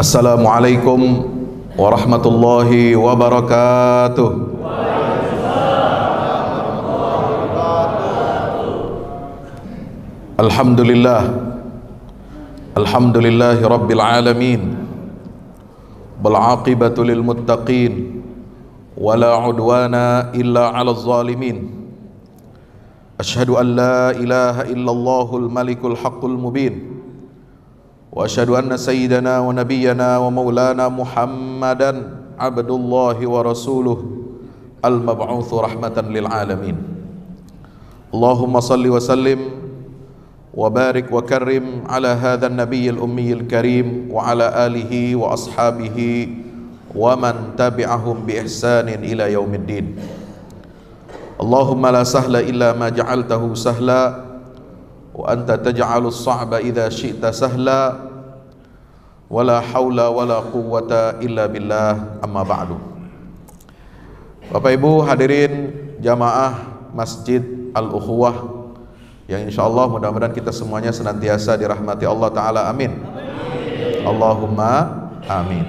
السلام عليكم ورحمة الله وبركاته الحمد لله الحمد لله رب العالمين بالعاقبة للمتقين ولا عدوان إلا على الظالمين أشهد أن لا إله إلا الله الملك الحق المبين واشهد ان سيدنا ونبينا ومولانا محمدا عبد الله ورسوله المبعوث رحمه للعالمين اللهم صل وسلم وبارك وكرم على هذا النبي الامي الكريم وعلى اله واصحابه ومن تبعهم باحسان الى يوم الدين اللهم لا سهل الا ما جعلته سهلا wa anta taj'alus sa'ba idza syi'ta sahla wala haula wala quwwata illa billah amma ba'du Bapak Ibu hadirin jamaah Masjid Al-Ukhuwah yang insyaallah mudah-mudahan kita semuanya senantiasa dirahmati Allah taala amin. amin. Allahumma amin.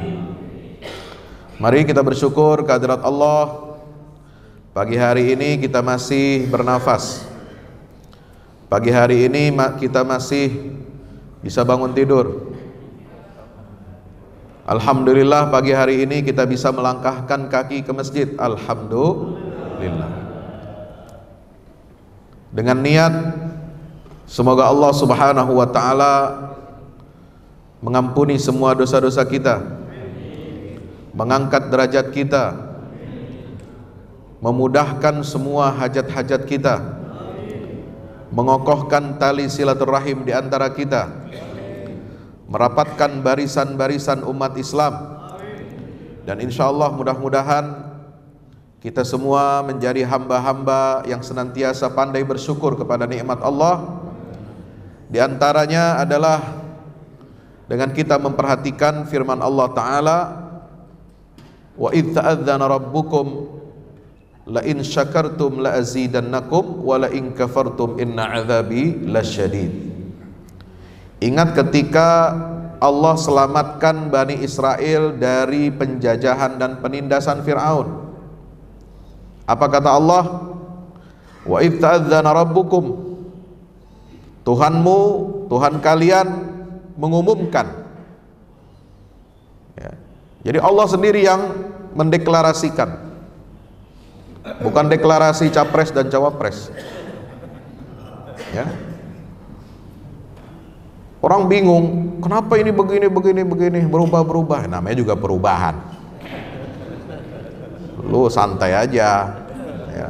Mari kita bersyukur kehadirat Allah. Pagi hari ini kita masih bernafas. Pagi hari ini kita masih bisa bangun tidur. Alhamdulillah pagi hari ini kita bisa melangkahkan kaki ke masjid. Alhamdulillah. Dengan niat semoga Allah Subhanahu wa taala mengampuni semua dosa-dosa kita. Mengangkat derajat kita. Memudahkan semua hajat-hajat kita mengokohkan tali silaturahim di antara kita, merapatkan barisan-barisan umat Islam, dan insya Allah mudah-mudahan kita semua menjadi hamba-hamba yang senantiasa pandai bersyukur kepada nikmat Allah. Di antaranya adalah dengan kita memperhatikan firman Allah Ta'ala wa idh rabbukum la in syakartum la azidannakum wa la in kafartum inna adzabi lasyadid Ingat ketika Allah selamatkan Bani Israel dari penjajahan dan penindasan Fir'aun Apa kata Allah? Wa idh ta'adzana rabbukum Tuhanmu, Tuhan kalian mengumumkan ya. Jadi Allah sendiri yang mendeklarasikan bukan deklarasi capres dan cawapres. Ya. Orang bingung, kenapa ini begini, begini, begini, berubah-berubah. Namanya juga perubahan. Lu santai aja. Ya.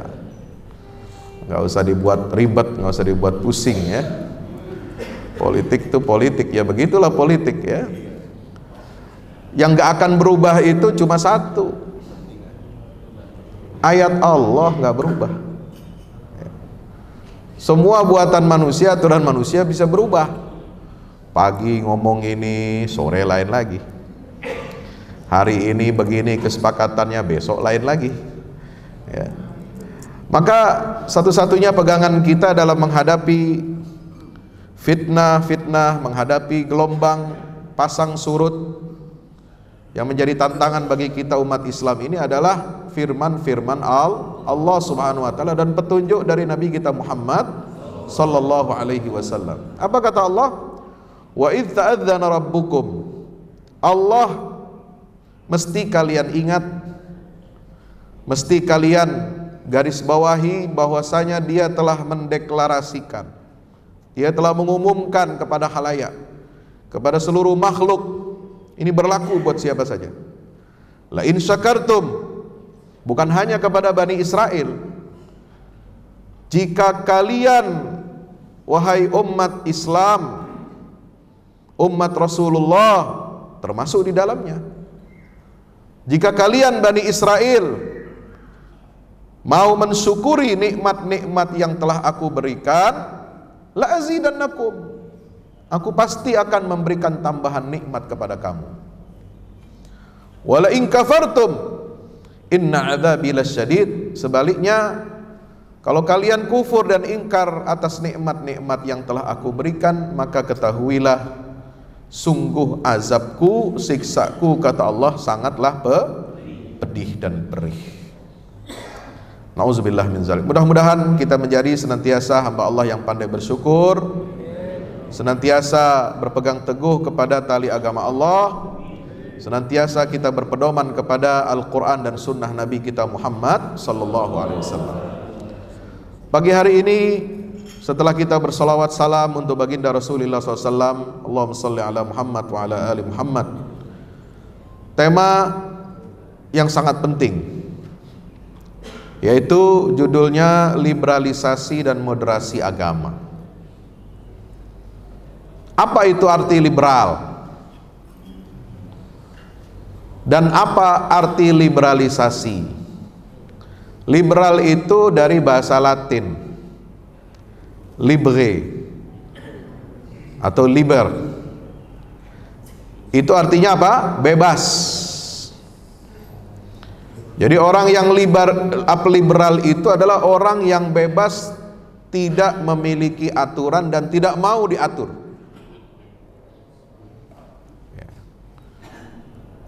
Gak usah dibuat ribet, gak usah dibuat pusing ya. Politik tuh politik, ya begitulah politik ya. Yang gak akan berubah itu cuma satu, Ayat Allah nggak berubah. Semua buatan manusia, aturan manusia bisa berubah. Pagi ngomong ini, sore lain lagi. Hari ini begini kesepakatannya, besok lain lagi. Ya. Maka satu-satunya pegangan kita dalam menghadapi fitnah-fitnah, menghadapi gelombang pasang surut yang menjadi tantangan bagi kita umat Islam ini adalah firman-firman Al Allah Subhanahu wa taala dan petunjuk dari Nabi kita Muhammad sallallahu alaihi wasallam. Apa kata Allah? Wa idz ta'adzana rabbukum. Allah mesti kalian ingat mesti kalian garis bawahi bahwasanya dia telah mendeklarasikan dia telah mengumumkan kepada halayak kepada seluruh makhluk ini berlaku buat siapa saja. La in syakartum bukan hanya kepada Bani Israel. Jika kalian wahai umat Islam, umat Rasulullah termasuk di dalamnya. Jika kalian Bani Israel mau mensyukuri nikmat-nikmat yang telah aku berikan, la azidannakum Aku pasti akan memberikan tambahan nikmat kepada kamu. Wala in kafartum inna adzabi lasyadid. Sebaliknya kalau kalian kufur dan ingkar atas nikmat-nikmat yang telah aku berikan, maka ketahuilah sungguh azabku, siksaku kata Allah sangatlah pe pedih dan perih. Nauzubillah min zalik. Mudah-mudahan kita menjadi senantiasa hamba Allah yang pandai bersyukur, senantiasa berpegang teguh kepada tali agama Allah senantiasa kita berpedoman kepada Al-Quran dan Sunnah Nabi kita Muhammad Sallallahu Alaihi Wasallam. Pagi hari ini setelah kita bersolawat salam untuk baginda Rasulullah SAW, Allahumma salli ala Muhammad wa ala ali Muhammad. Tema yang sangat penting yaitu judulnya liberalisasi dan moderasi agama. Apa itu arti liberal? Dan apa arti liberalisasi? Liberal itu dari bahasa Latin libre atau liber. Itu artinya apa? Bebas. Jadi orang yang liber, liberal itu adalah orang yang bebas tidak memiliki aturan dan tidak mau diatur.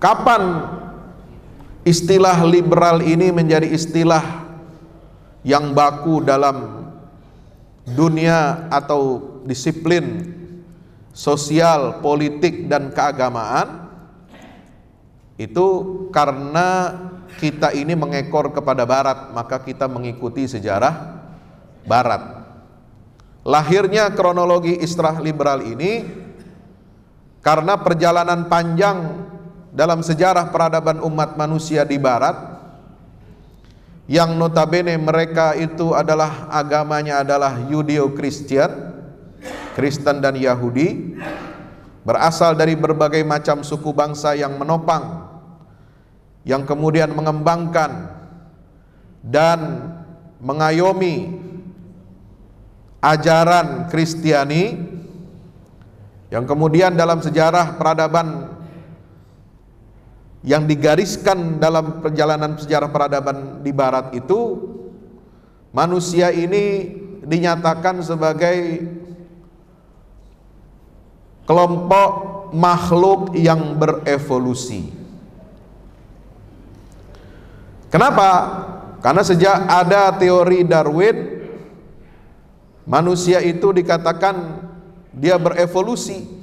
Kapan istilah liberal ini menjadi istilah yang baku dalam dunia atau disiplin sosial, politik, dan keagamaan? Itu karena kita ini mengekor kepada Barat, maka kita mengikuti sejarah Barat. Lahirnya kronologi istilah liberal ini karena perjalanan panjang dalam sejarah peradaban umat manusia di barat yang notabene mereka itu adalah agamanya adalah judeo kristian Kristen dan Yahudi berasal dari berbagai macam suku bangsa yang menopang yang kemudian mengembangkan dan mengayomi ajaran Kristiani yang kemudian dalam sejarah peradaban yang digariskan dalam perjalanan sejarah peradaban di barat itu manusia ini dinyatakan sebagai kelompok makhluk yang berevolusi. Kenapa? Karena sejak ada teori Darwin, manusia itu dikatakan dia berevolusi.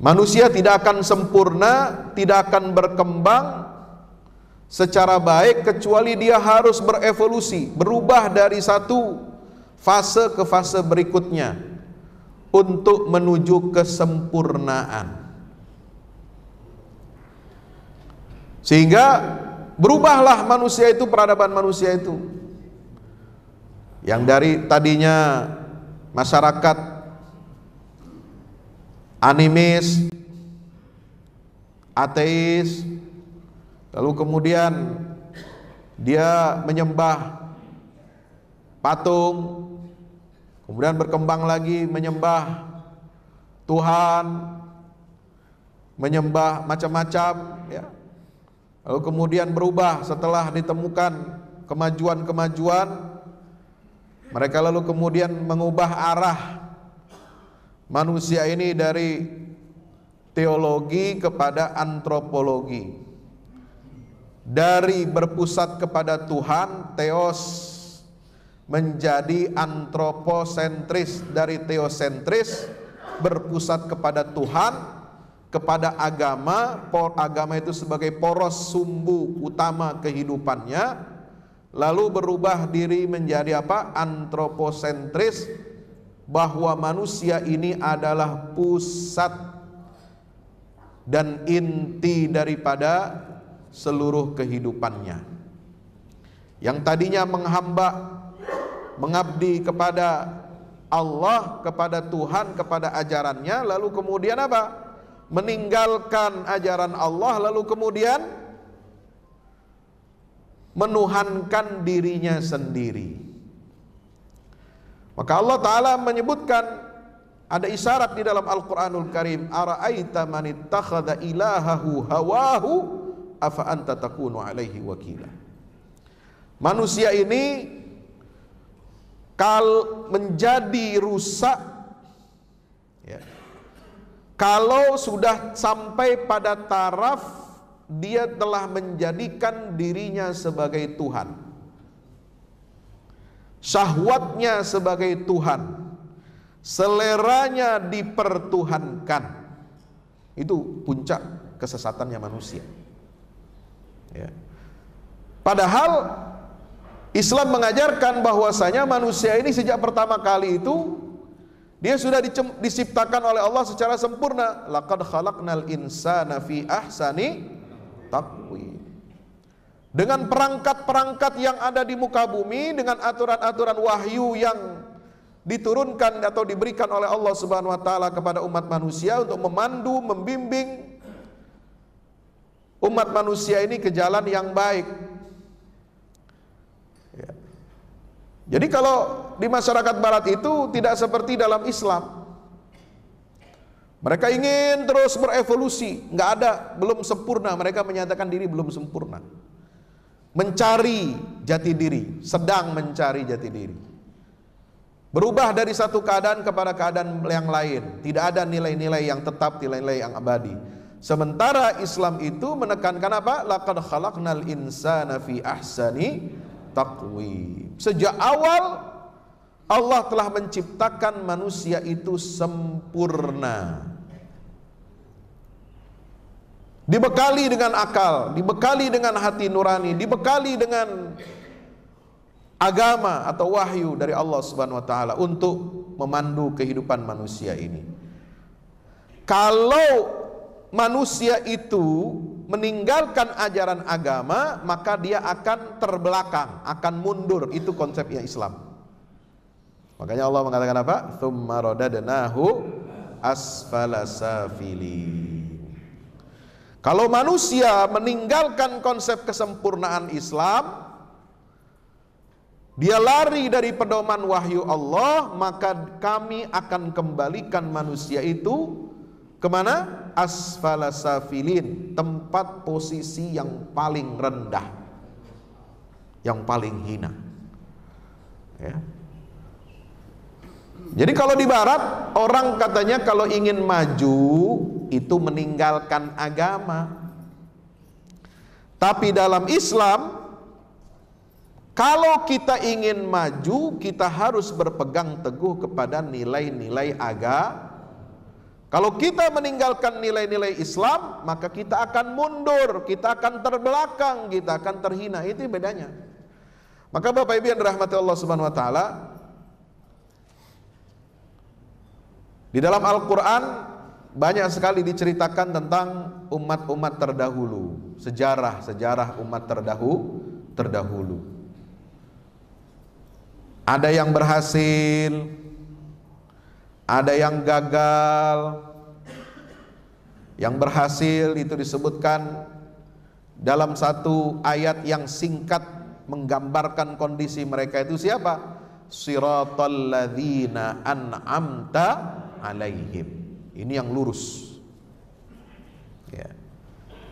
Manusia tidak akan sempurna, tidak akan berkembang secara baik kecuali dia harus berevolusi, berubah dari satu fase ke fase berikutnya untuk menuju kesempurnaan. Sehingga berubahlah manusia itu peradaban manusia itu. Yang dari tadinya masyarakat animis, ateis, lalu kemudian dia menyembah patung, kemudian berkembang lagi menyembah Tuhan, menyembah macam-macam, ya. lalu kemudian berubah setelah ditemukan kemajuan-kemajuan, mereka lalu kemudian mengubah arah manusia ini dari teologi kepada antropologi dari berpusat kepada Tuhan teos menjadi antroposentris dari teosentris berpusat kepada Tuhan kepada agama por agama itu sebagai poros sumbu utama kehidupannya lalu berubah diri menjadi apa antroposentris bahwa manusia ini adalah pusat dan inti daripada seluruh kehidupannya. Yang tadinya menghamba, mengabdi kepada Allah, kepada Tuhan, kepada ajarannya, lalu kemudian apa? Meninggalkan ajaran Allah, lalu kemudian menuhankan dirinya sendiri. Maka Allah Ta'ala menyebutkan ada isyarat di dalam Al-Quranul Karim Ara'aita manittakhada ilahahu hawahu Afa anta takunu alaihi wakila Manusia ini kal menjadi rusak ya, kalau sudah sampai pada taraf dia telah menjadikan dirinya sebagai Tuhan syahwatnya sebagai Tuhan, seleranya dipertuhankan. Itu puncak kesesatannya manusia. Ya. Padahal Islam mengajarkan bahwasanya manusia ini sejak pertama kali itu dia sudah diciptakan oleh Allah secara sempurna. Laqad khalaqnal insana fi ahsani taqwim dengan perangkat-perangkat yang ada di muka bumi dengan aturan-aturan wahyu yang diturunkan atau diberikan oleh Allah Subhanahu wa taala kepada umat manusia untuk memandu, membimbing umat manusia ini ke jalan yang baik. Ya. Jadi kalau di masyarakat barat itu tidak seperti dalam Islam. Mereka ingin terus berevolusi, nggak ada, belum sempurna. Mereka menyatakan diri belum sempurna mencari jati diri, sedang mencari jati diri. Berubah dari satu keadaan kepada keadaan yang lain. Tidak ada nilai-nilai yang tetap, nilai-nilai yang abadi. Sementara Islam itu menekankan apa? Laqad khalaqnal insana fi ahsani taqwim. Sejak awal Allah telah menciptakan manusia itu sempurna dibekali dengan akal, dibekali dengan hati nurani, dibekali dengan agama atau wahyu dari Allah Subhanahu wa taala untuk memandu kehidupan manusia ini. Kalau manusia itu meninggalkan ajaran agama, maka dia akan terbelakang, akan mundur. Itu konsepnya Islam. Makanya Allah mengatakan apa? Tsumma radadnahu asfala kalau manusia meninggalkan konsep kesempurnaan Islam, dia lari dari pedoman wahyu Allah, maka kami akan kembalikan manusia itu kemana? Asfala safilin, tempat posisi yang paling rendah, yang paling hina. Ya. Jadi kalau di barat, orang katanya kalau ingin maju, itu meninggalkan agama. Tapi dalam Islam, kalau kita ingin maju, kita harus berpegang teguh kepada nilai-nilai agama. Kalau kita meninggalkan nilai-nilai Islam, maka kita akan mundur, kita akan terbelakang, kita akan terhina. Itu bedanya. Maka Bapak Ibu yang dirahmati Allah Subhanahu wa taala, di dalam Al-Qur'an banyak sekali diceritakan tentang umat-umat terdahulu, sejarah-sejarah umat terdahulu, terdahulu. Ada yang berhasil, ada yang gagal. Yang berhasil itu disebutkan dalam satu ayat yang singkat menggambarkan kondisi mereka itu siapa? Siratal ladzina an'amta alaihim ini yang lurus. Ya.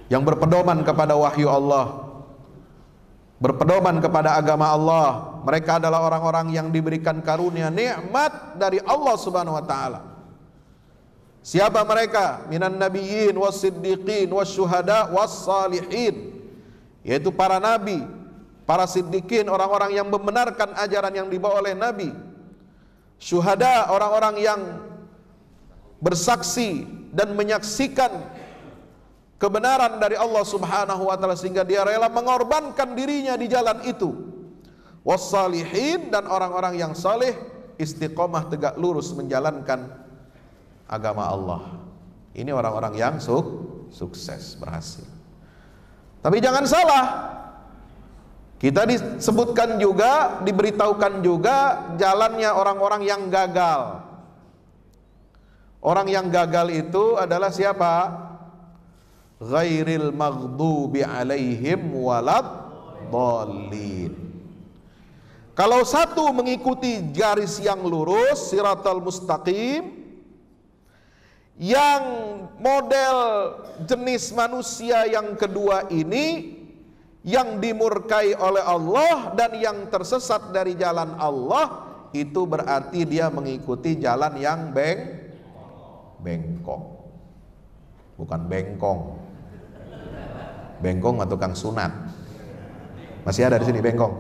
Yang berpedoman kepada wahyu Allah, berpedoman kepada agama Allah. Mereka adalah orang-orang yang diberikan karunia nikmat dari Allah Subhanahu wa taala. Siapa mereka? Minan nabiyyin was-siddiqin wassalihin. Yaitu para nabi, para siddiqin, orang-orang yang membenarkan ajaran yang dibawa oleh nabi. Syuhada, orang-orang yang bersaksi dan menyaksikan kebenaran dari Allah Subhanahu wa taala sehingga dia rela mengorbankan dirinya di jalan itu. Wassalihin dan orang-orang yang saleh istiqomah tegak lurus menjalankan agama Allah. Ini orang-orang yang suk sukses, berhasil. Tapi jangan salah, kita disebutkan juga, diberitahukan juga jalannya orang-orang yang gagal. Orang yang gagal itu adalah siapa? Ghairil maghdubi alaihim walad dhalin. Kalau satu mengikuti garis yang lurus, siratal mustaqim, yang model jenis manusia yang kedua ini yang dimurkai oleh Allah dan yang tersesat dari jalan Allah itu berarti dia mengikuti jalan yang beng bengkok. Bukan bengkong. Bengkong atau kang sunat. Masih ada di sini bengkong?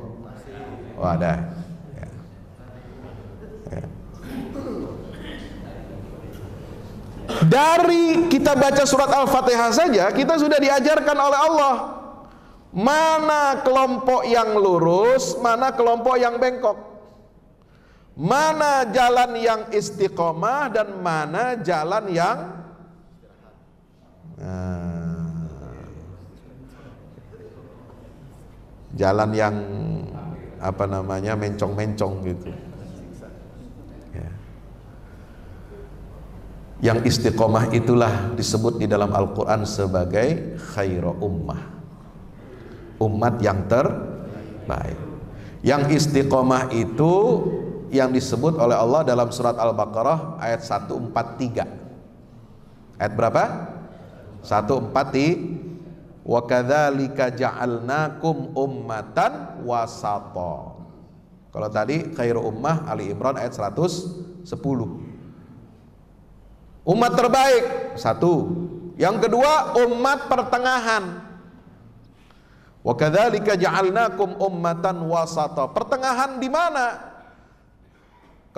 Oh ada. Ya. Ya. Dari kita baca surat Al-Fatihah saja, kita sudah diajarkan oleh Allah mana kelompok yang lurus, mana kelompok yang bengkok. Mana jalan yang istiqomah dan mana jalan yang ah. jalan yang apa namanya mencong-mencong gitu. Ya. Yang istiqomah itulah disebut di dalam Al-Quran sebagai khairu ummah, umat yang terbaik. Yang istiqomah itu yang disebut oleh Allah dalam surat Al-Baqarah ayat 143. Ayat berapa? 143. Wa kadzalika ja'alnakum ummatan wasata. Kalau tadi khairu ummah Ali Imran ayat 110. Umat terbaik satu. Yang kedua umat pertengahan. Wa kadzalika ja'alnakum ummatan wasata. Pertengahan di mana?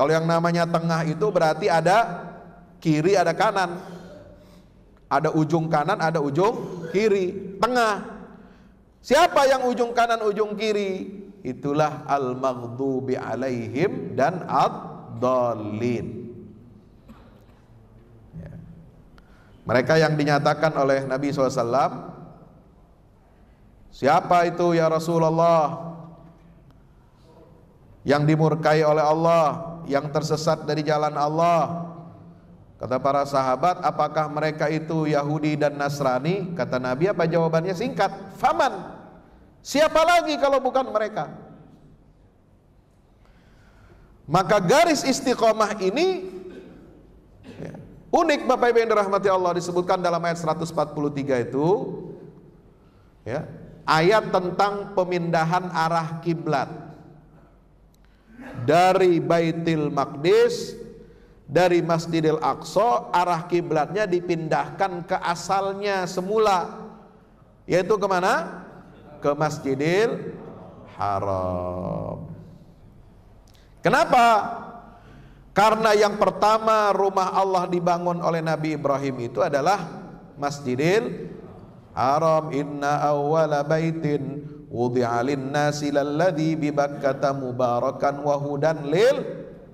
Kalau yang namanya tengah itu berarti ada kiri, ada kanan. Ada ujung kanan, ada ujung kiri, tengah. Siapa yang ujung kanan, ujung kiri? Itulah al-maghdubi alaihim dan ad-dallin. Ya. Mereka yang dinyatakan oleh Nabi SAW Siapa itu ya Rasulullah Yang dimurkai oleh Allah yang tersesat dari jalan Allah Kata para sahabat, apakah mereka itu Yahudi dan Nasrani? Kata Nabi apa jawabannya singkat, faman. Siapa lagi kalau bukan mereka? Maka garis istiqomah ini ya, unik Bapak Ibu yang dirahmati Allah disebutkan dalam ayat 143 itu ya, ayat tentang pemindahan arah kiblat dari Baitil Maqdis dari Masjidil Aqsa arah kiblatnya dipindahkan ke asalnya semula yaitu kemana? ke Masjidil Haram kenapa? karena yang pertama rumah Allah dibangun oleh Nabi Ibrahim itu adalah Masjidil Haram inna awwala baitin wudi'a linnasi lalladhi bibakkata mubarakan wahudan lil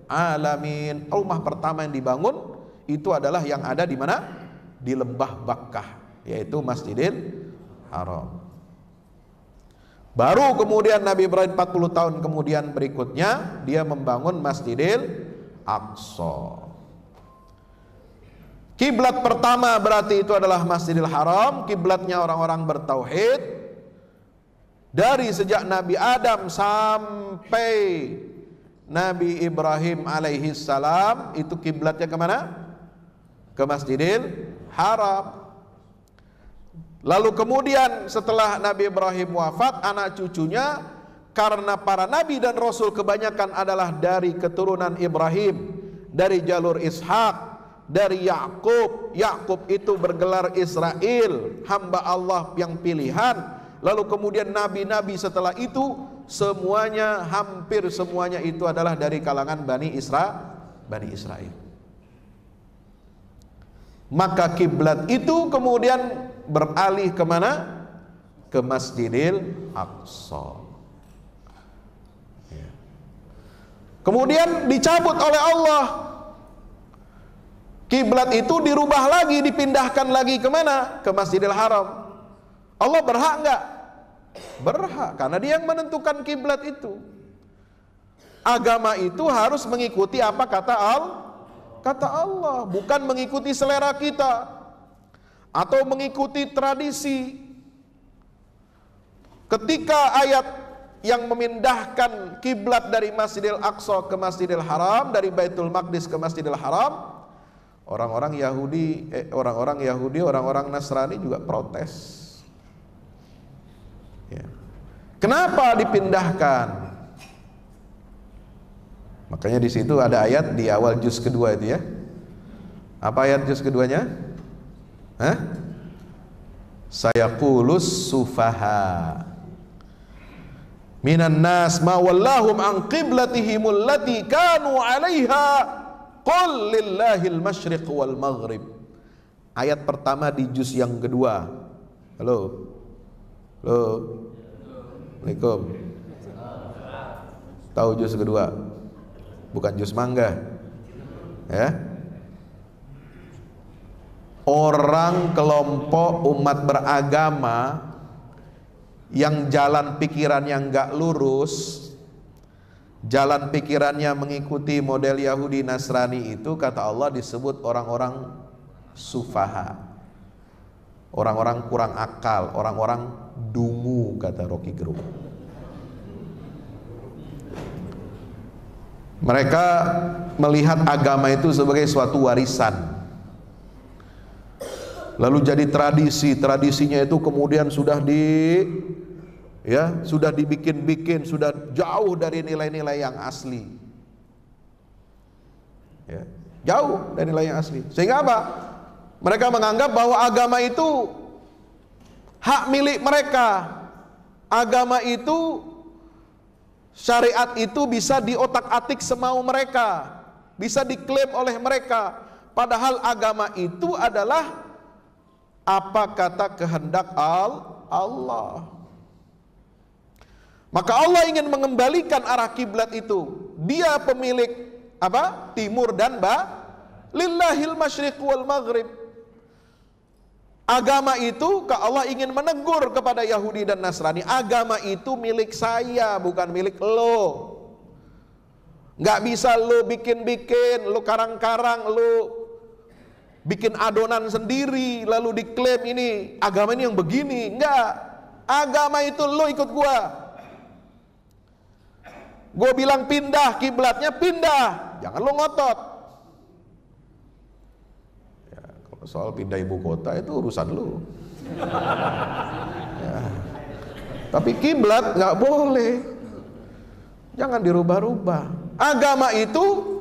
alamin rumah pertama yang dibangun itu adalah yang ada di mana di lembah Bakkah yaitu Masjidil Haram baru kemudian Nabi Ibrahim 40 tahun kemudian berikutnya dia membangun Masjidil Aqsa Kiblat pertama berarti itu adalah Masjidil Haram, kiblatnya orang-orang bertauhid, dari sejak Nabi Adam sampai Nabi Ibrahim alaihi salam itu kiblatnya kemana? Ke Masjidil Haram. Lalu kemudian setelah Nabi Ibrahim wafat, anak cucunya karena para nabi dan rasul kebanyakan adalah dari keturunan Ibrahim, dari jalur Ishak, dari Yakub. Yakub itu bergelar Israel, hamba Allah yang pilihan Lalu kemudian nabi-nabi setelah itu semuanya hampir semuanya itu adalah dari kalangan Bani Isra Bani Israel. Maka kiblat itu kemudian beralih kemana? Ke Masjidil Aqsa. Ya. Kemudian dicabut oleh Allah Kiblat itu dirubah lagi, dipindahkan lagi kemana? Ke Masjidil Haram. Allah berhak enggak? Berhak, karena dia yang menentukan kiblat itu. Agama itu harus mengikuti apa kata Al, kata Allah, bukan mengikuti selera kita atau mengikuti tradisi. Ketika ayat yang memindahkan kiblat dari Masjidil Aqsa ke Masjidil Haram, dari Baitul Maqdis ke Masjidil Haram, orang-orang Yahudi, eh, orang-orang Yahudi, orang-orang Nasrani juga protes. Ya. Kenapa dipindahkan? Makanya di situ ada ayat di awal juz kedua itu ya. Apa ayat juz keduanya? Hah? Saya kulus sufaha minan nas ma wallahum an qiblatihim allati kanu 'alaiha qul al masyriq wal maghrib ayat pertama di juz yang kedua halo Halo. Assalamualaikum. Tahu jus kedua? Bukan jus mangga. Ya. Orang kelompok umat beragama yang jalan pikiran yang gak lurus, jalan pikirannya mengikuti model Yahudi Nasrani itu kata Allah disebut orang-orang sufaha. Orang-orang kurang akal, orang-orang dungu kata Rocky Gerung. Mereka melihat agama itu sebagai suatu warisan. Lalu jadi tradisi, tradisinya itu kemudian sudah di ya, sudah dibikin-bikin, sudah jauh dari nilai-nilai yang asli. Ya, jauh dari nilai yang asli. Sehingga apa? Mereka menganggap bahwa agama itu hak milik mereka. Agama itu syariat itu bisa diotak-atik semau mereka, bisa diklaim oleh mereka. Padahal agama itu adalah apa kata kehendak al Allah. Maka Allah ingin mengembalikan arah kiblat itu. Dia pemilik apa? Timur dan ba. Lillahil masyriq wal maghrib. Agama itu Allah ingin menegur kepada Yahudi dan Nasrani Agama itu milik saya bukan milik lo Gak bisa lo bikin-bikin, lo karang-karang, lo bikin adonan sendiri Lalu diklaim ini agama ini yang begini Enggak, agama itu lo ikut gua Gue bilang pindah kiblatnya pindah Jangan lo ngotot soal pindah ibu kota itu urusan lu ya. tapi kiblat nggak boleh jangan dirubah-rubah agama itu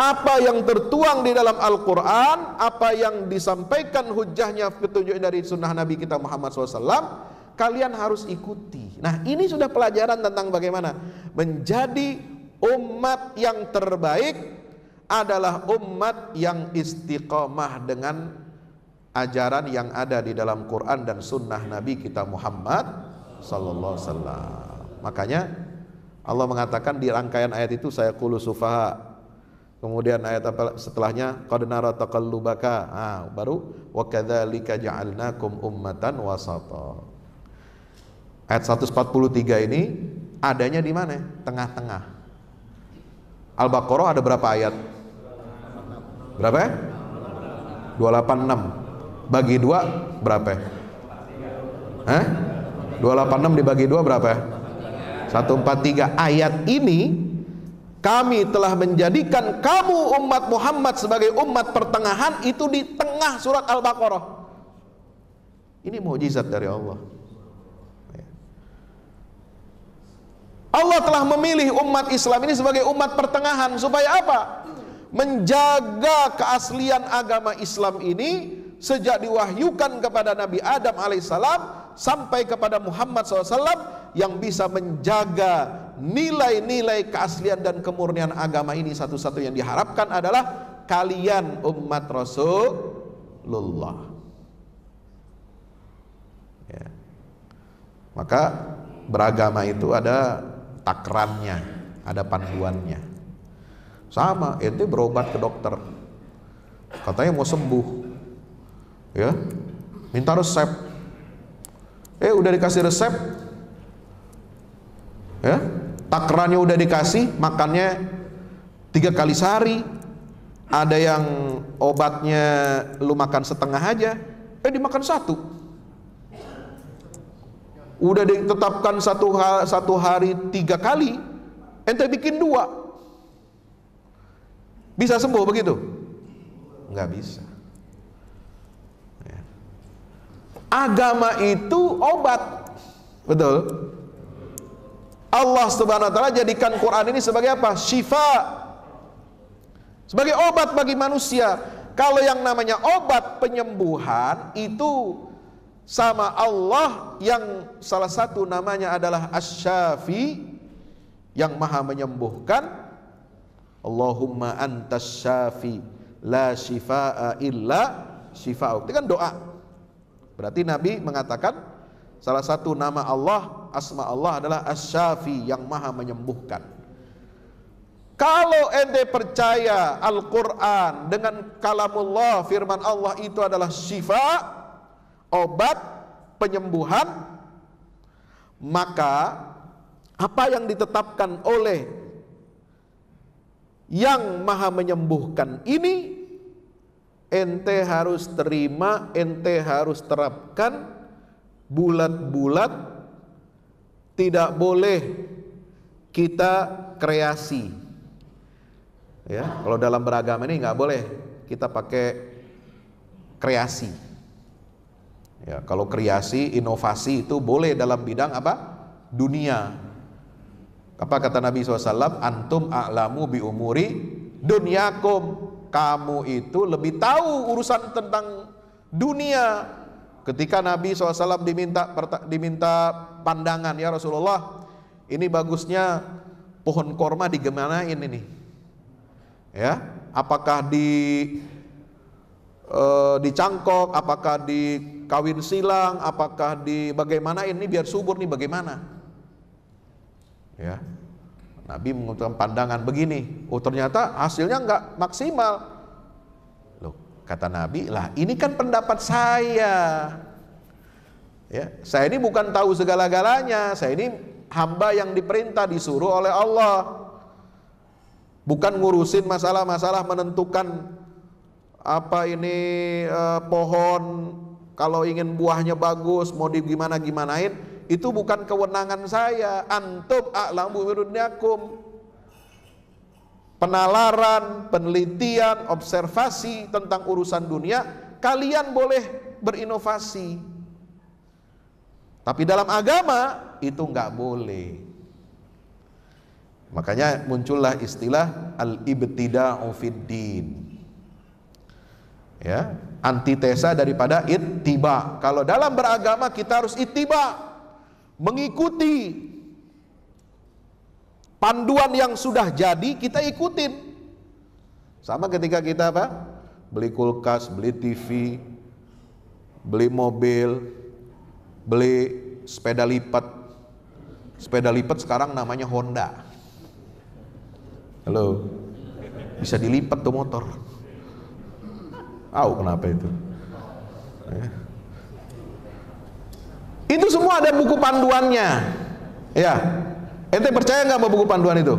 apa yang tertuang di dalam Al-Quran, apa yang disampaikan hujahnya petunjuk dari sunnah Nabi kita Muhammad SAW, kalian harus ikuti. Nah ini sudah pelajaran tentang bagaimana menjadi umat yang terbaik adalah umat yang istiqomah dengan ajaran yang ada di dalam Quran dan sunnah Nabi kita Muhammad sallallahu alaihi wasallam. Makanya Allah mengatakan di rangkaian ayat itu saya kulu sufaha. Kemudian ayat apa setelahnya qad nara Ah, baru wa kadzalika ja'alnakum ummatan wasata. Ayat 143 ini adanya di mana? Tengah-tengah. Al-Baqarah ada berapa ayat? Berapa ya? 286. Bagi 2 berapa ya? 286 dibagi 2 berapa ya? 143 ayat ini kami telah menjadikan kamu umat Muhammad sebagai umat pertengahan itu di tengah surat Al-Baqarah. Ini mukjizat dari Allah. Allah telah memilih umat Islam ini sebagai umat pertengahan supaya apa? menjaga keaslian agama Islam ini sejak diwahyukan kepada Nabi Adam alaihissalam sampai kepada Muhammad SAW yang bisa menjaga nilai-nilai keaslian dan kemurnian agama ini satu-satu yang diharapkan adalah kalian umat Rasulullah. Ya. Maka beragama itu ada takrannya, ada panduannya. Sama, ente berobat ke dokter. Katanya mau sembuh. Ya. Minta resep. Eh, udah dikasih resep. Ya. Takrannya udah dikasih, makannya tiga kali sehari. Ada yang obatnya lu makan setengah aja, eh dimakan satu. Udah ditetapkan satu hari, satu hari tiga kali, ente bikin dua, bisa sembuh begitu? Enggak bisa. Ya. Agama itu obat. Betul? Allah Subhanahu wa taala jadikan Quran ini sebagai apa? Syifa. Sebagai obat bagi manusia. Kalau yang namanya obat penyembuhan itu sama Allah yang salah satu namanya adalah Asy-Syafi yang Maha menyembuhkan Allahumma antas syafi la syifaa illa syifa'uk. Itu kan doa. Berarti Nabi mengatakan salah satu nama Allah, asma Allah adalah as syafi yang Maha menyembuhkan. Kalau ente percaya Al-Qur'an dengan kalamullah firman Allah itu adalah syifa, obat, penyembuhan, maka apa yang ditetapkan oleh yang maha menyembuhkan ini ente harus terima, ente harus terapkan bulat-bulat tidak boleh kita kreasi. Ya, kalau dalam beragama ini nggak boleh kita pakai kreasi. Ya, kalau kreasi, inovasi itu boleh dalam bidang apa? Dunia. Apa kata Nabi SAW? Antum a'lamu bi umuri dunyakum. Kamu itu lebih tahu urusan tentang dunia. Ketika Nabi SAW diminta diminta pandangan, ya Rasulullah, ini bagusnya pohon korma digemanain ini. Ya, apakah di eh, apakah di kawin silang, apakah di bagaimana ini biar subur nih bagaimana? Ya. Nabi mengutamakan pandangan begini. Oh ternyata hasilnya nggak maksimal. Loh, kata Nabi, lah ini kan pendapat saya. Ya, saya ini bukan tahu segala-galanya. Saya ini hamba yang diperintah disuruh oleh Allah. Bukan ngurusin masalah-masalah menentukan apa ini eh, pohon kalau ingin buahnya bagus mau di gimana gimanain itu bukan kewenangan saya. Antum a'lamu birunyakum. Penalaran, penelitian, observasi tentang urusan dunia, kalian boleh berinovasi. Tapi dalam agama itu nggak boleh. Makanya muncullah istilah al-ibtida'u fiddin ya antitesa daripada ittiba kalau dalam beragama kita harus ittiba mengikuti panduan yang sudah jadi kita ikutin sama ketika kita apa beli kulkas beli TV beli mobil beli sepeda lipat sepeda lipat sekarang namanya Honda halo bisa dilipat tuh motor Au kenapa itu eh. Semua ada buku panduannya. Ya. Ente percaya nggak sama buku panduan itu?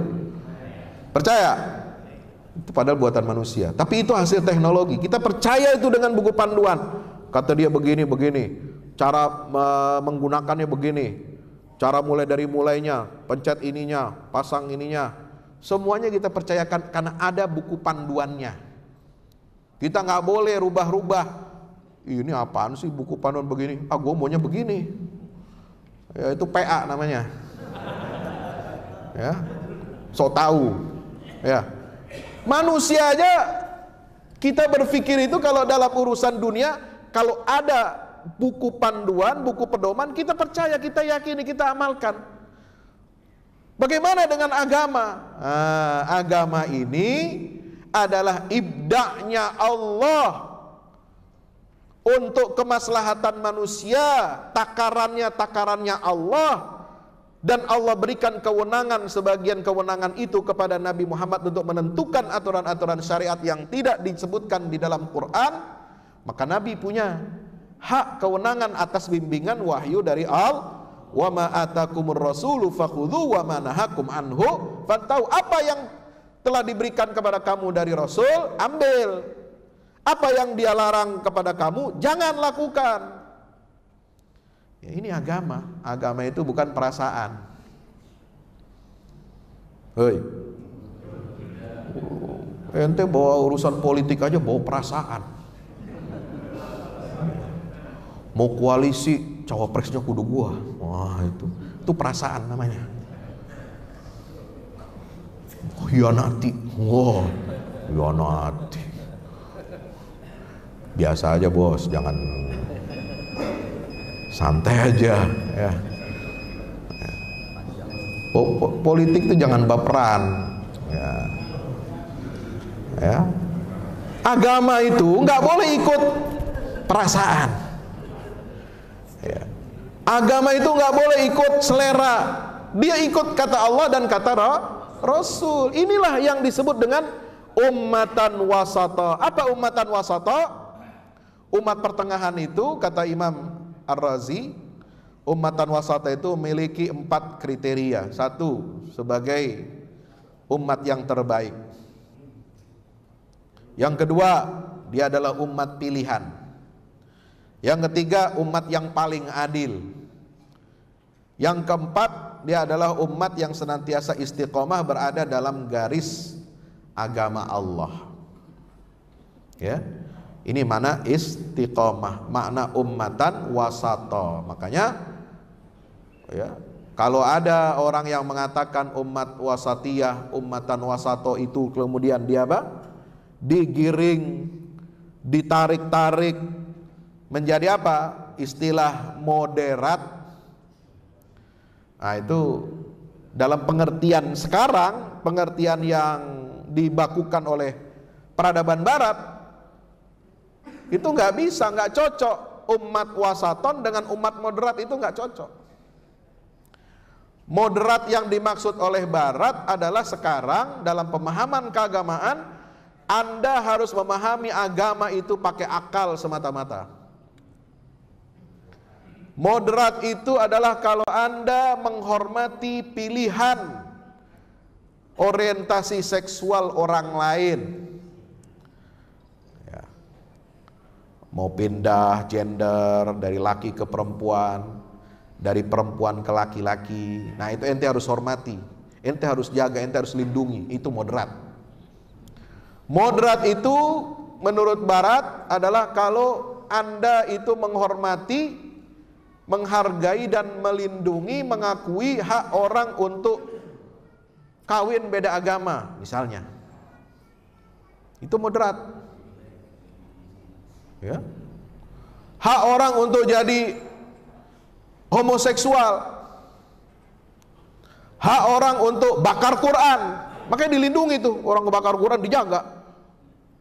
Percaya? Itu padahal buatan manusia. Tapi itu hasil teknologi. Kita percaya itu dengan buku panduan. Kata dia begini, begini. Cara me menggunakannya begini. Cara mulai dari mulainya, pencet ininya, pasang ininya. Semuanya kita percayakan karena ada buku panduannya. Kita nggak boleh rubah-rubah. Ini apaan sih buku panduan begini? Ah, gue maunya begini. Ya itu PA namanya. Ya. So tahu. Ya. Manusia aja kita berpikir itu kalau dalam urusan dunia kalau ada buku panduan, buku pedoman, kita percaya, kita yakini, kita amalkan. Bagaimana dengan agama? Nah, agama ini adalah ibdahnya Allah untuk kemaslahatan manusia, takarannya takarannya Allah dan Allah berikan kewenangan sebagian kewenangan itu kepada Nabi Muhammad untuk menentukan aturan-aturan syariat yang tidak disebutkan di dalam Quran, maka Nabi punya hak kewenangan atas bimbingan wahyu dari Allah. Wa ma atakumur rasulu fakhudhu nahakum anhu fantau apa yang telah diberikan kepada kamu dari rasul ambil apa yang dia larang kepada kamu, jangan lakukan. Ya, ini agama. Agama itu bukan perasaan. Hei. Ente bawa urusan politik aja bawa perasaan. Mau koalisi, cawapresnya kudu gua. Wah, itu. Itu perasaan namanya. Hianati. Wah, hianati biasa aja bos jangan santai aja ya politik itu jangan baperan ya, ya. agama itu nggak boleh ikut perasaan ya. agama itu nggak boleh ikut selera dia ikut kata Allah dan kata Rasul inilah yang disebut dengan ummatan wasata apa ummatan wasata Umat pertengahan itu kata Imam Ar-Razi, umatan wasata itu memiliki empat kriteria. Satu, sebagai umat yang terbaik. Yang kedua, dia adalah umat pilihan. Yang ketiga, umat yang paling adil. Yang keempat, dia adalah umat yang senantiasa istiqomah berada dalam garis agama Allah. Ya. Ini mana istiqomah, makna ummatan wasato. Makanya ya, kalau ada orang yang mengatakan umat wasatiyah, ummatan wasato itu kemudian dia apa? digiring, ditarik-tarik menjadi apa? istilah moderat. Nah, itu dalam pengertian sekarang, pengertian yang dibakukan oleh peradaban barat itu nggak bisa, nggak cocok umat wasaton dengan umat moderat itu nggak cocok. Moderat yang dimaksud oleh Barat adalah sekarang dalam pemahaman keagamaan Anda harus memahami agama itu pakai akal semata-mata. Moderat itu adalah kalau Anda menghormati pilihan orientasi seksual orang lain. mau pindah gender dari laki ke perempuan, dari perempuan ke laki-laki. Nah, itu ente harus hormati, ente harus jaga, ente harus lindungi. Itu moderat. Moderat itu menurut barat adalah kalau Anda itu menghormati, menghargai dan melindungi, mengakui hak orang untuk kawin beda agama misalnya. Itu moderat. Ya. Hak orang untuk jadi homoseksual. Hak orang untuk bakar Quran. Makanya dilindungi tuh orang kebakar Quran dijaga.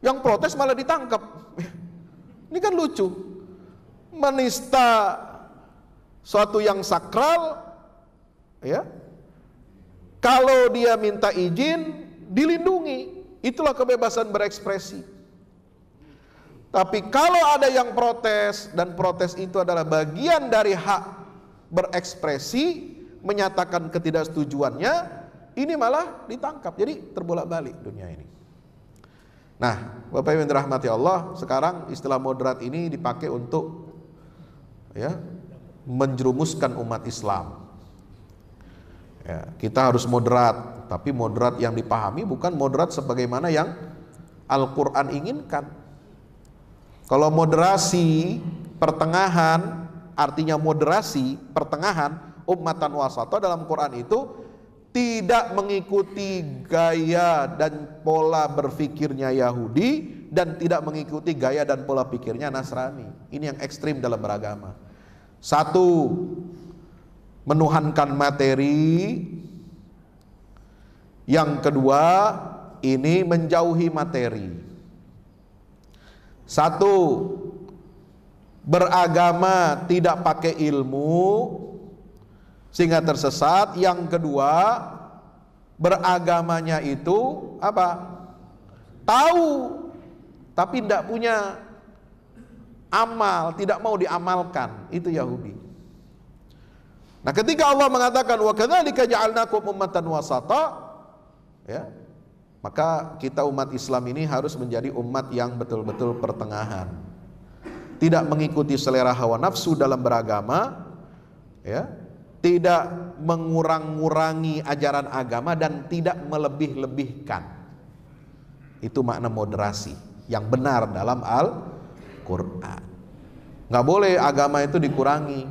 Yang protes malah ditangkap. Ini kan lucu. Menista suatu yang sakral ya. Kalau dia minta izin dilindungi, itulah kebebasan berekspresi. Tapi kalau ada yang protes dan protes itu adalah bagian dari hak berekspresi, menyatakan ketidaksetujuannya, ini malah ditangkap. Jadi terbolak-balik dunia ini. Nah, Bapak Ibu yang dirahmati Allah, sekarang istilah moderat ini dipakai untuk ya menjerumuskan umat Islam. Ya, kita harus moderat, tapi moderat yang dipahami bukan moderat sebagaimana yang Al-Qur'an inginkan. Kalau moderasi pertengahan artinya moderasi pertengahan ummatan wasata dalam Quran itu tidak mengikuti gaya dan pola berpikirnya Yahudi dan tidak mengikuti gaya dan pola pikirnya Nasrani. Ini yang ekstrim dalam beragama. Satu, menuhankan materi. Yang kedua, ini menjauhi materi. Satu, beragama tidak pakai ilmu sehingga tersesat. Yang kedua, beragamanya itu apa? Tahu tapi tidak punya amal, tidak mau diamalkan. Itu Yahudi. Nah, ketika Allah mengatakan wa kadzalika ja'alnakum ummatan wasata, ya. Maka kita umat Islam ini harus menjadi umat yang betul-betul pertengahan. Tidak mengikuti selera hawa nafsu dalam beragama, ya. Tidak mengurang-ngurangi ajaran agama dan tidak melebih-lebihkan. Itu makna moderasi yang benar dalam Al-Qur'an. Nggak boleh agama itu dikurangi.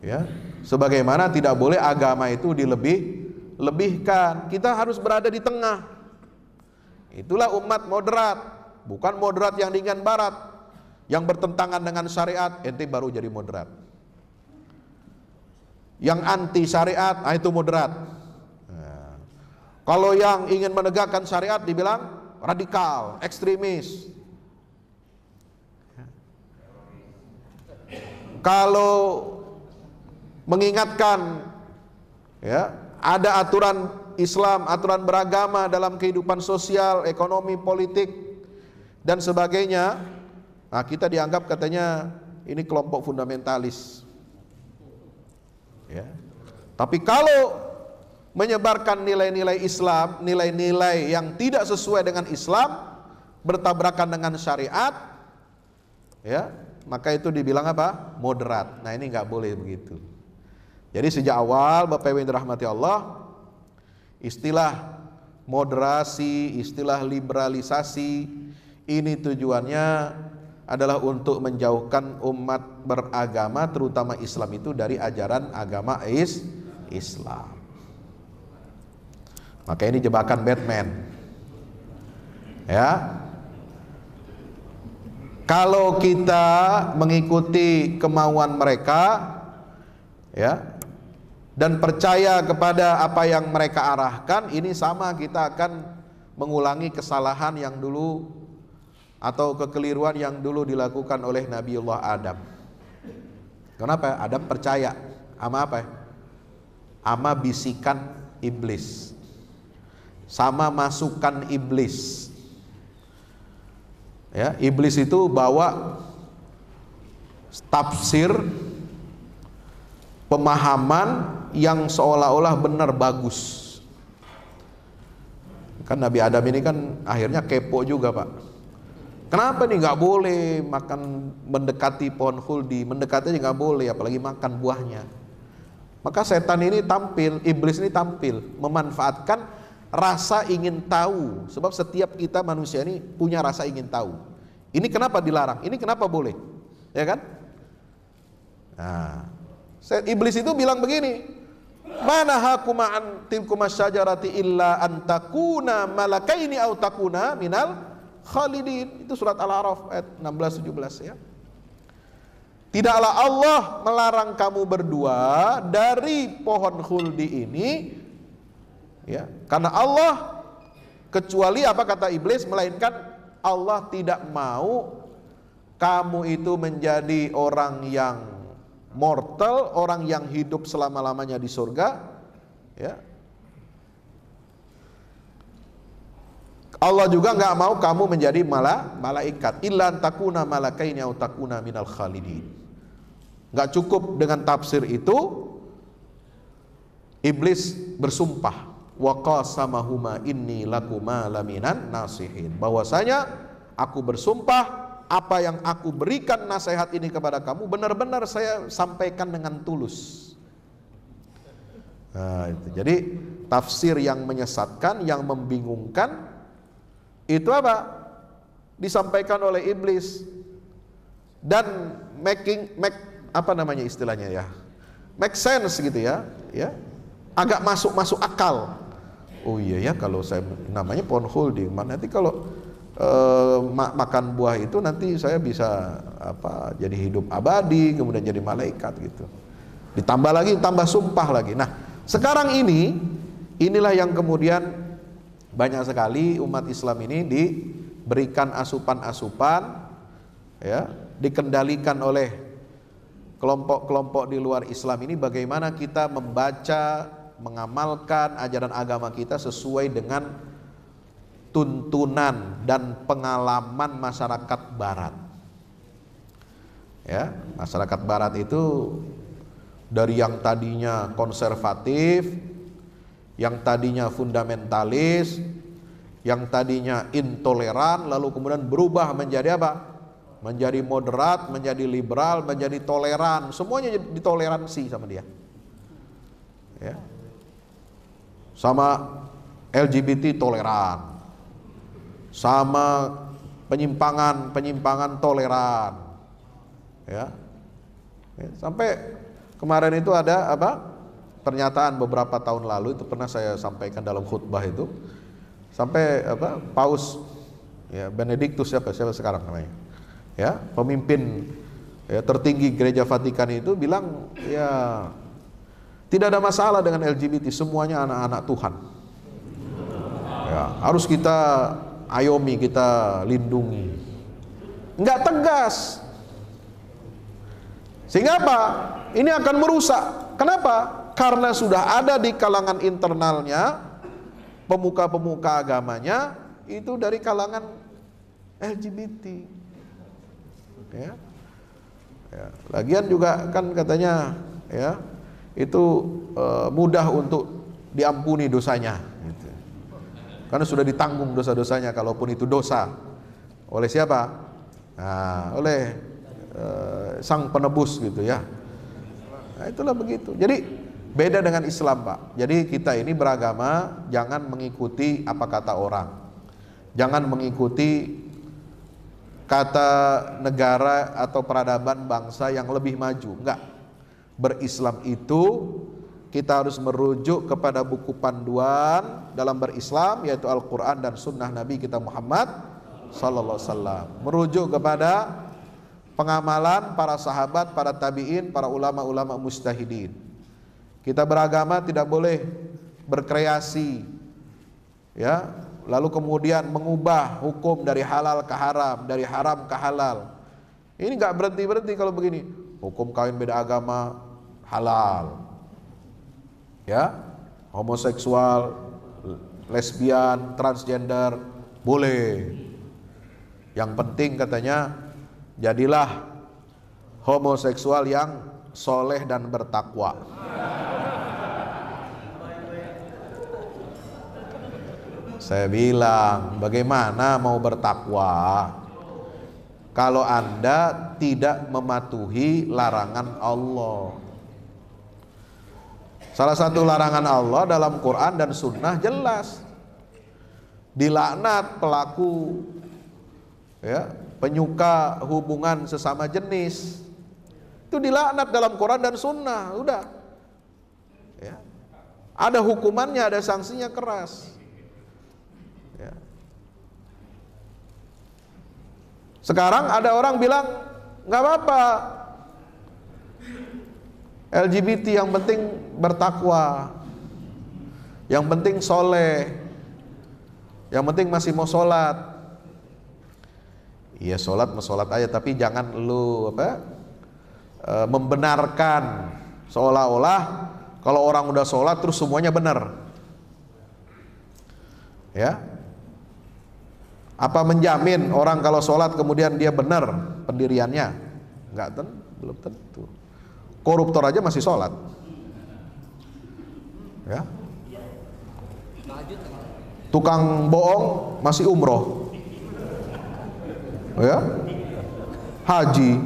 Ya. Sebagaimana tidak boleh agama itu dilebih lebihkan. Kita harus berada di tengah. Itulah umat moderat, bukan moderat yang dingin barat yang bertentangan dengan syariat, ente baru jadi moderat. Yang anti syariat, nah itu moderat. Nah, kalau yang ingin menegakkan syariat dibilang radikal, ekstremis. Kalau mengingatkan ya ada aturan Islam, aturan beragama dalam kehidupan sosial, ekonomi, politik dan sebagainya. Nah, kita dianggap katanya ini kelompok fundamentalis. Ya. Tapi kalau menyebarkan nilai-nilai Islam, nilai-nilai yang tidak sesuai dengan Islam, bertabrakan dengan syariat, ya, maka itu dibilang apa? moderat. Nah, ini nggak boleh begitu. Jadi sejak awal Bapak Ibu yang dirahmati Allah, istilah moderasi, istilah liberalisasi ini tujuannya adalah untuk menjauhkan umat beragama terutama Islam itu dari ajaran agama is Islam. Maka ini jebakan Batman. Ya. Kalau kita mengikuti kemauan mereka, ya, dan percaya kepada apa yang mereka arahkan, ini sama kita akan mengulangi kesalahan yang dulu atau kekeliruan yang dulu dilakukan oleh Nabi Allah Adam. Kenapa? Adam percaya sama apa? Sama bisikan iblis. Sama masukan iblis. Ya, iblis itu bawa tafsir pemahaman yang seolah-olah benar bagus. Kan Nabi Adam ini kan akhirnya kepo juga pak. Kenapa nih nggak boleh makan mendekati pohon huldi, mendekati nggak boleh, apalagi makan buahnya. Maka setan ini tampil, iblis ini tampil, memanfaatkan rasa ingin tahu. Sebab setiap kita manusia ini punya rasa ingin tahu. Ini kenapa dilarang? Ini kenapa boleh? Ya kan? Nah, Iblis itu bilang begini, mana hakuma antilkuma syajarati illa antakuna malakaini au takuna minal khalidin. Itu surat Al-A'raf ayat 16 17 ya. Tidaklah Allah melarang kamu berdua dari pohon khuldi ini ya, karena Allah kecuali apa kata iblis melainkan Allah tidak mau kamu itu menjadi orang yang mortal orang yang hidup selama-lamanya di surga ya Allah juga nggak mau kamu menjadi mala malaikat ilan takuna malakaini au takuna minal khalidin nggak cukup dengan tafsir itu iblis bersumpah sama huma ini lakuma laminan nasihin bahwasanya aku bersumpah apa yang aku berikan nasihat ini kepada kamu benar-benar saya sampaikan dengan tulus. Nah, itu. Jadi tafsir yang menyesatkan, yang membingungkan itu apa? Disampaikan oleh iblis dan making make apa namanya istilahnya ya? Make sense gitu ya, ya. Agak masuk-masuk akal. Oh iya ya kalau saya namanya pohon holding, nanti kalau Eh, makan buah itu nanti saya bisa apa jadi hidup abadi kemudian jadi malaikat gitu ditambah lagi tambah sumpah lagi nah sekarang ini inilah yang kemudian banyak sekali umat Islam ini diberikan asupan-asupan ya dikendalikan oleh kelompok-kelompok di luar Islam ini bagaimana kita membaca mengamalkan ajaran agama kita sesuai dengan tuntunan dan pengalaman masyarakat barat. Ya, masyarakat barat itu dari yang tadinya konservatif, yang tadinya fundamentalis, yang tadinya intoleran lalu kemudian berubah menjadi apa? Menjadi moderat, menjadi liberal, menjadi toleran. Semuanya ditoleransi sama dia. Ya. Sama LGBT toleran, sama penyimpangan penyimpangan toleran ya. ya sampai kemarin itu ada apa pernyataan beberapa tahun lalu itu pernah saya sampaikan dalam khutbah itu sampai apa paus ya Benediktus siapa siapa sekarang namanya ya pemimpin ya, tertinggi gereja Vatikan itu bilang ya tidak ada masalah dengan LGBT semuanya anak-anak Tuhan ya harus kita ayomi kita lindungi nggak tegas sehingga apa ini akan merusak kenapa karena sudah ada di kalangan internalnya pemuka-pemuka agamanya itu dari kalangan LGBT ya. ya lagian juga kan katanya ya itu e, mudah untuk diampuni dosanya gitu. Karena sudah ditanggung dosa-dosanya kalaupun itu dosa. Oleh siapa? Nah, oleh uh, sang penebus gitu ya. Nah, itulah begitu. Jadi beda dengan Islam, Pak. Jadi kita ini beragama jangan mengikuti apa kata orang. Jangan mengikuti kata negara atau peradaban bangsa yang lebih maju. Enggak. Berislam itu kita harus merujuk kepada buku panduan dalam berislam yaitu Al-Qur'an dan sunnah Nabi kita Muhammad sallallahu alaihi wasallam. Merujuk kepada pengamalan para sahabat, para tabi'in, para ulama-ulama mustahidin. Kita beragama tidak boleh berkreasi ya, lalu kemudian mengubah hukum dari halal ke haram, dari haram ke halal. Ini nggak berhenti-berhenti kalau begini. Hukum kawin beda agama halal, ya homoseksual, lesbian, transgender boleh. Yang penting katanya jadilah homoseksual yang soleh dan bertakwa. Saya bilang, bagaimana mau bertakwa kalau Anda tidak mematuhi larangan Allah? Salah satu larangan Allah dalam Quran dan Sunnah jelas dilaknat pelaku ya, penyuka hubungan sesama jenis itu dilaknat dalam Quran dan Sunnah udah ya. ada hukumannya ada sanksinya keras ya. sekarang ada orang bilang nggak apa-apa LGBT yang penting bertakwa, yang penting soleh, yang penting masih mau sholat. Iya sholat, mau sholat aja, tapi jangan lu apa e, membenarkan seolah-olah kalau orang udah sholat terus semuanya benar. Ya, apa menjamin orang kalau sholat kemudian dia benar pendiriannya? nggak ten, belum tentu koruptor aja masih sholat ya tukang bohong masih umroh ya haji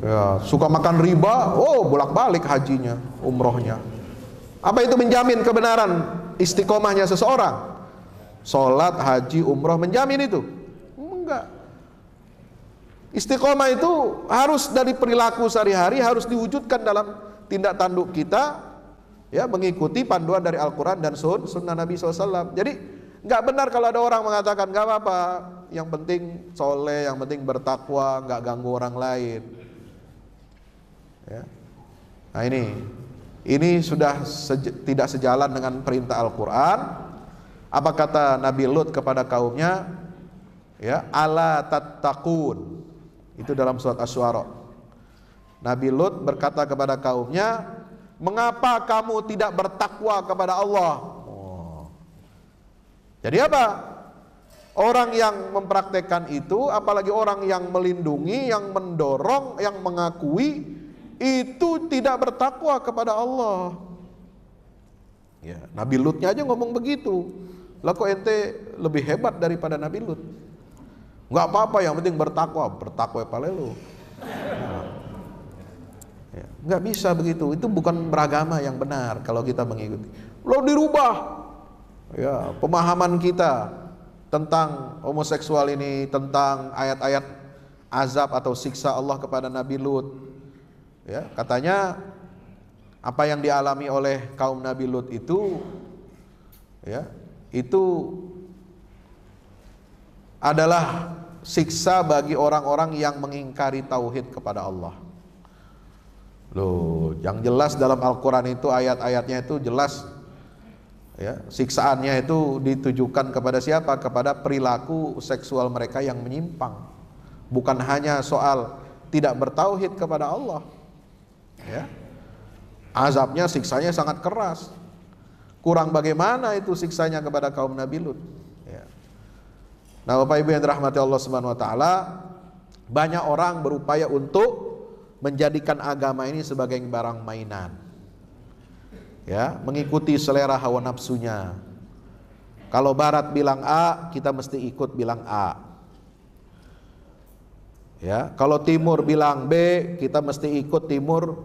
ya suka makan riba oh bolak balik hajinya umrohnya apa itu menjamin kebenaran istiqomahnya seseorang Sholat, haji, umroh menjamin itu Istiqomah itu harus dari perilaku sehari-hari harus diwujudkan dalam tindak tanduk kita ya mengikuti panduan dari Al-Qur'an dan Sun, sunnah Nabi SAW Jadi nggak benar kalau ada orang mengatakan nggak apa-apa, yang penting soleh, yang penting bertakwa, nggak ganggu orang lain. Ya. Nah ini, ini sudah sej tidak sejalan dengan perintah Al-Quran. Apa kata Nabi Lut kepada kaumnya? Ya, ala tattaqun. Itu dalam surat Asy-Syu'ara. Nabi Lut berkata kepada kaumnya, "Mengapa kamu tidak bertakwa kepada Allah?" Oh. Jadi apa? Orang yang mempraktekkan itu, apalagi orang yang melindungi, yang mendorong, yang mengakui, itu tidak bertakwa kepada Allah. Ya, Nabi Lutnya aja ngomong begitu. Lah kok ente lebih hebat daripada Nabi Lut? Enggak apa-apa yang penting bertakwa, bertakwa pale lu. Nah, ya, nggak bisa begitu. Itu bukan beragama yang benar kalau kita mengikuti. Lo dirubah. Ya, pemahaman kita tentang homoseksual ini, tentang ayat-ayat azab atau siksa Allah kepada Nabi Lut. Ya, katanya apa yang dialami oleh kaum Nabi Lut itu ya, itu adalah siksa bagi orang-orang yang mengingkari tauhid kepada Allah. Loh, yang jelas dalam Al-Qur'an itu ayat-ayatnya itu jelas ya, siksaannya itu ditujukan kepada siapa? Kepada perilaku seksual mereka yang menyimpang. Bukan hanya soal tidak bertauhid kepada Allah. Ya. Azabnya siksanya sangat keras. Kurang bagaimana itu siksanya kepada kaum Nabi Lut. Nah, Bapak Ibu yang dirahmati Allah Subhanahu wa taala, banyak orang berupaya untuk menjadikan agama ini sebagai barang mainan. Ya, mengikuti selera hawa nafsunya. Kalau barat bilang A, kita mesti ikut bilang A. Ya, kalau timur bilang B, kita mesti ikut timur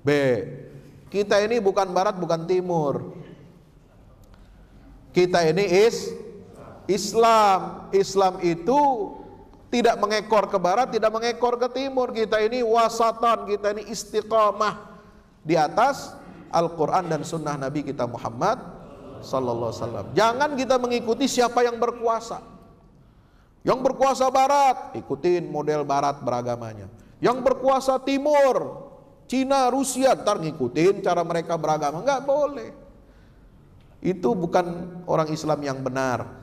B. Kita ini bukan barat, bukan timur. Kita ini is Islam, Islam itu tidak mengekor ke barat, tidak mengekor ke timur. Kita ini wasatan, kita ini istiqomah di atas Al-Quran dan Sunnah Nabi kita Muhammad Sallallahu Alaihi Wasallam. Jangan kita mengikuti siapa yang berkuasa. Yang berkuasa barat, ikutin model barat beragamanya. Yang berkuasa timur, Cina, Rusia, ntar ngikutin cara mereka beragama. Enggak boleh. Itu bukan orang Islam yang benar.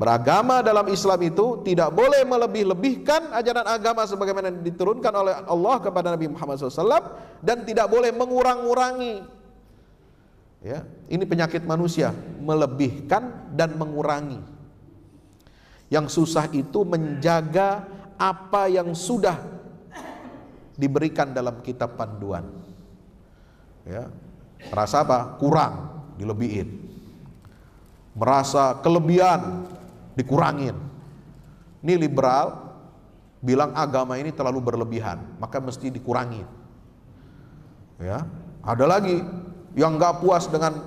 Beragama dalam Islam itu tidak boleh melebih-lebihkan ajaran agama sebagaimana diturunkan oleh Allah kepada Nabi Muhammad SAW dan tidak boleh mengurang-urangi. Ya, ini penyakit manusia, melebihkan dan mengurangi. Yang susah itu menjaga apa yang sudah diberikan dalam kitab panduan. Ya, rasa apa? Kurang, dilebihin. Merasa kelebihan, dikurangin. Ini liberal bilang agama ini terlalu berlebihan, maka mesti dikurangin, Ya, ada lagi yang nggak puas dengan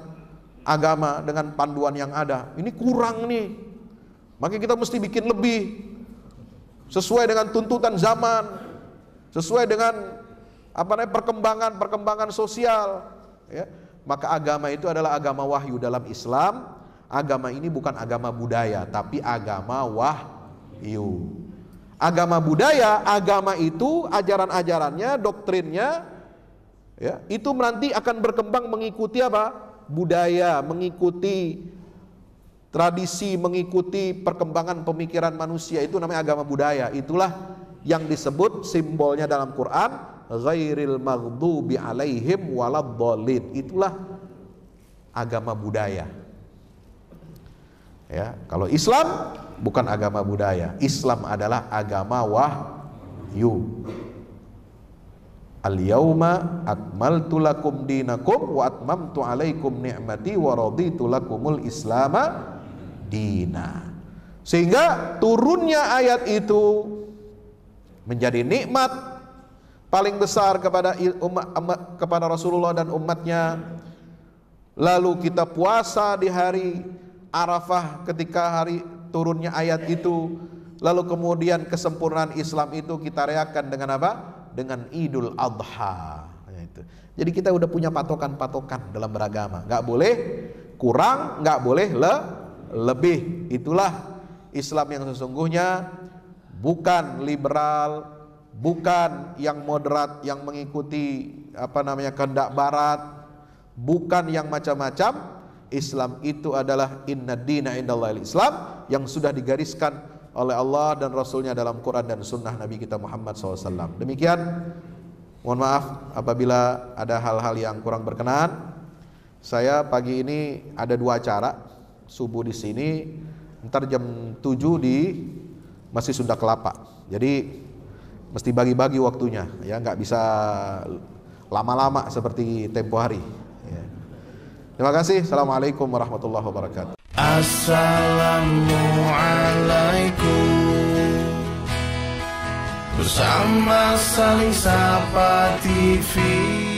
agama dengan panduan yang ada. Ini kurang nih. Maka kita mesti bikin lebih sesuai dengan tuntutan zaman, sesuai dengan apa namanya perkembangan perkembangan sosial. Ya. Maka agama itu adalah agama wahyu dalam Islam Agama ini bukan agama budaya, tapi agama wahyu. Agama budaya, agama itu ajaran-ajarannya, doktrinnya, ya, itu nanti akan berkembang mengikuti apa? Budaya, mengikuti tradisi, mengikuti perkembangan pemikiran manusia. Itu namanya agama budaya. Itulah yang disebut simbolnya dalam Quran ghairil maghdubi alaihim waladhdallin. Itulah agama budaya. Ya, kalau Islam bukan agama budaya. Islam adalah agama wahyu. Al yauma akmaltu lakum dinakum wa atmamtu alaikum ni'mati wa raditu lakumul islama dina. Sehingga turunnya ayat itu menjadi nikmat paling besar kepada umat, umat, kepada Rasulullah dan umatnya. Lalu kita puasa di hari Arafah ketika hari turunnya ayat itu lalu kemudian kesempurnaan Islam itu kita reakan dengan apa? dengan Idul Adha ya, Jadi kita udah punya patokan-patokan dalam beragama Gak boleh kurang gak boleh le lebih itulah Islam yang sesungguhnya bukan liberal bukan yang moderat yang mengikuti apa namanya kehendak barat bukan yang macam-macam Islam itu adalah inna dina indallahil Islam yang sudah digariskan oleh Allah dan Rasulnya dalam Quran dan Sunnah Nabi kita Muhammad SAW. Demikian, mohon maaf apabila ada hal-hal yang kurang berkenan. Saya pagi ini ada dua acara, subuh di sini, ntar jam 7 di masih Sunda Kelapa. Jadi mesti bagi-bagi waktunya, ya nggak bisa lama-lama seperti tempo hari. Terima kasih. Assalamualaikum warahmatullahi wabarakatuh. Assalamualaikum Bersama saling sapa TV